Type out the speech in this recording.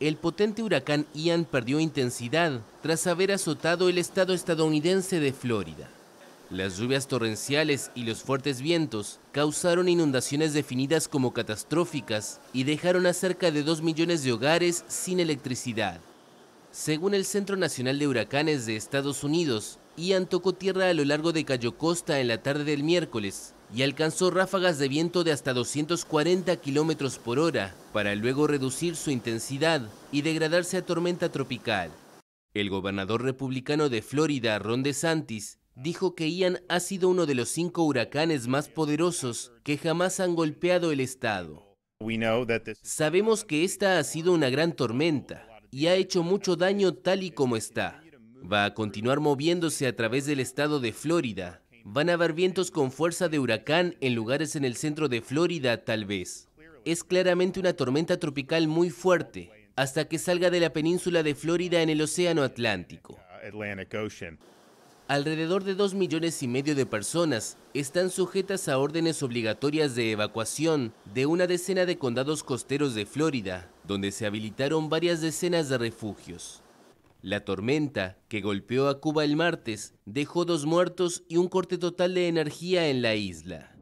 el potente huracán Ian perdió intensidad tras haber azotado el estado estadounidense de Florida. Las lluvias torrenciales y los fuertes vientos causaron inundaciones definidas como catastróficas y dejaron a cerca de 2 millones de hogares sin electricidad. Según el Centro Nacional de Huracanes de Estados Unidos, Ian tocó tierra a lo largo de Cayo Costa en la tarde del miércoles y alcanzó ráfagas de viento de hasta 240 kilómetros por hora, para luego reducir su intensidad y degradarse a tormenta tropical. El gobernador republicano de Florida, Ron DeSantis, dijo que Ian ha sido uno de los cinco huracanes más poderosos que jamás han golpeado el estado. Sabemos que esta ha sido una gran tormenta y ha hecho mucho daño tal y como está. Va a continuar moviéndose a través del estado de Florida. Van a haber vientos con fuerza de huracán en lugares en el centro de Florida, tal vez. Es claramente una tormenta tropical muy fuerte, hasta que salga de la península de Florida en el Océano Atlántico. Alrededor de dos millones y medio de personas están sujetas a órdenes obligatorias de evacuación de una decena de condados costeros de Florida, donde se habilitaron varias decenas de refugios. La tormenta que golpeó a Cuba el martes dejó dos muertos y un corte total de energía en la isla.